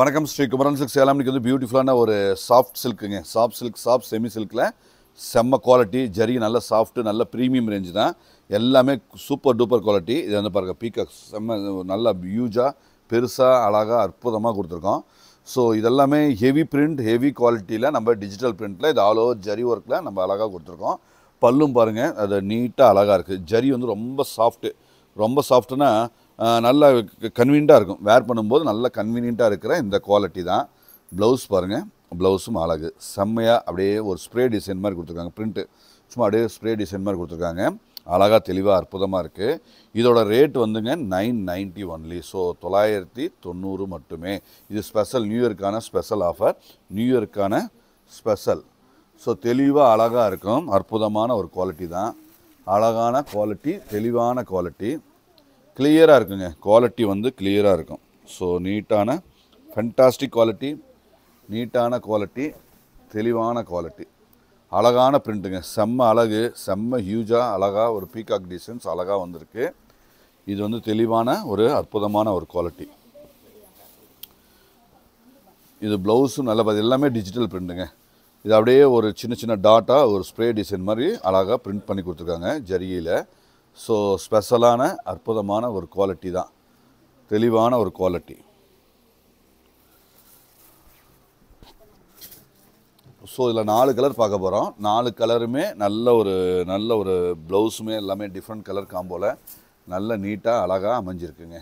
வணக்கம் ஸ்ரீ குமரன் சில்க் சேலாமணிக்கு வந்து பியூட்டிஃபுல்லான ஒரு சாஃப்ட் சில்க்குங்க சாஃப்ட் சில்க் சாஃப்ட் செமி சில்கில் செம்ம குவாலிட்டி ஜரி நல்ல சாஃப்ட்டு நல்ல ப்ரீமியம் ரேஞ்சு தான் எல்லாமே சூப்பர் டூப்பர் குவாலிட்டி இது வந்து பாருங்கள் பீக்க செம்ம நல்லா ஹியூஜாக பெருசாக அழகாக அற்புதமாக கொடுத்துருக்கோம் ஸோ இதெல்லாமே ஹெவி பிரிண்ட் ஹெவி குவாலிட்டியில் நம்ம டிஜிட்டல் பிரிண்ட்டில் இது ஆல் ஓவர் ஜரி ஒர்க்கில் நம்ம அழகாக கொடுத்துருக்கோம் பல்லும் பாருங்கள் அது நீட்டாக அழகாக இருக்குது ஜரி வந்து ரொம்ப சாஃப்ட்டு ரொம்ப சாஃப்ட்டுன்னா நல்லா கன்வீனியண்ட்டாக இருக்கும் வேர் பண்ணும்போது நல்லா கன்வீனியண்ட்டாக இருக்கிற இந்த குவாலிட்டி தான் ப்ளவுஸ் பாருங்கள் ப்ளவுஸும் அழகு செம்மையாக அப்படியே ஒரு ஸ்ப்ரே டிசைன் மாதிரி கொடுத்துருக்காங்க பிரிண்ட்டு சும்மா அப்படியே ஸ்ப்ரே டிசைன் மாதிரி கொடுத்துருக்காங்க அழகாக தெளிவாக அற்புதமாக இருக்குது இதோட ரேட் வந்துங்க நைன் நைன்ட்டி ஒன்லி ஸோ தொள்ளாயிரத்தி தொண்ணூறு மட்டுமே இது ஸ்பெஷல் நியூ இயர்க்கான ஸ்பெஷல் ஆஃபர் நியூ இயர்க்கான ஸ்பெஷல் ஸோ தெளிவாக அழகாக இருக்கும் அற்புதமான ஒரு குவாலிட்டி தான் அழகான குவாலிட்டி தெளிவான குவாலிட்டி கிளியராக இருக்குங்க குவாலிட்டி வந்து கிளியராக இருக்கும் ஸோ நீட்டான ஃபென்டாஸ்டிக் குவாலிட்டி நீட்டான குவாலிட்டி தெளிவான குவாலிட்டி அழகான பிரிண்ட்டுங்க செம்ம அழகு செம்ம ஹியூஜாக அழகாக ஒரு பீகாக் டிசைன்ஸ் அழகாக வந்திருக்கு இது வந்து தெளிவான ஒரு அற்புதமான ஒரு குவாலிட்டி இது ப்ளவுஸும் நல்ல பார்த்து எல்லாமே டிஜிட்டல் பிரிண்ட்டுங்க இது அப்படியே ஒரு சின்ன சின்ன டாட்டாக ஒரு ஸ்ப்ரே டிசைன் மாதிரி அழகாக பிரிண்ட் பண்ணி கொடுத்துருக்காங்க ஜரியில் ஸோ ஸ்பெஷலான அற்புதமான ஒரு குவாலிட்டி தான் தெளிவான ஒரு குவாலிட்டி ஸோ இதில் நாலு கலர் பார்க்க போகிறோம் நாலு கலருமே நல்ல ஒரு நல்ல ஒரு ப்ளவுஸுமே எல்லாமே டிஃப்ரெண்ட் கலர் காம்போவில் நல்ல நீட்டாக அழகாக அமைஞ்சிருக்குங்க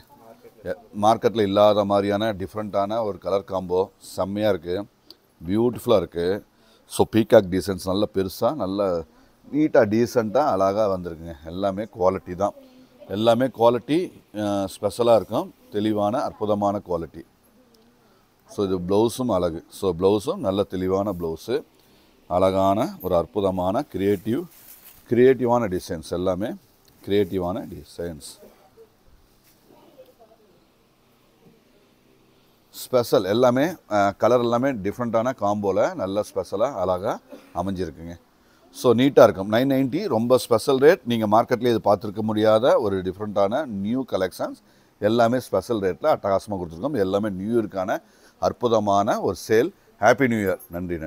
மார்க்கெட்டில் இல்லாத மாதிரியான டிஃப்ரெண்ட்டான ஒரு கலர் காம்போ செம்மையாக இருக்குது பியூட்டிஃபுல்லாக இருக்குது ஸோ பீகாக் டிசைன்ஸ் நல்ல பெருசாக நல்ல நீட்டாக டீசெண்டாக அழகாக வந்திருக்குங்க எல்லாமே குவாலிட்டி தான் எல்லாமே குவாலிட்டி ஸ்பெஷலாக இருக்கும் தெளிவான அற்புதமான குவாலிட்டி ஸோ இது ப்ளவுஸும் அழகு ஸோ ப்ளவுஸும் நல்ல தெளிவான ப்ளவுஸு அழகான ஒரு அற்புதமான க்ரியேட்டிவ் க்ரியேட்டிவான டிசைன்ஸ் எல்லாமே க்ரியேட்டிவான டிசைன்ஸ் ஸ்பெஷல் எல்லாமே கலர் எல்லாமே டிஃப்ரெண்ட்டான காம்போவில் நல்ல ஸ்பெஷலாக அழகாக அமைஞ்சிருக்குங்க ஸோ நீட்டாக இருக்கும் நைன் நைன்ட்டி ரொம்ப ஸ்பெஷல் ரேட் நீங்கள் மார்க்கெட்லேயே இது பார்த்துருக்க முடியாத ஒரு டிஃப்ரெண்ட்டான நியூ கலெக்ஷன்ஸ் எல்லாமே ஸ்பெஷல் ரேட்டில் அட்டகாசமாக கொடுத்துருக்கோம் எல்லாமே நியூ இயர்க்கான அற்புதமான ஒரு சேல் ஹாப்பி நியூ இயர் நன்றி நன்றி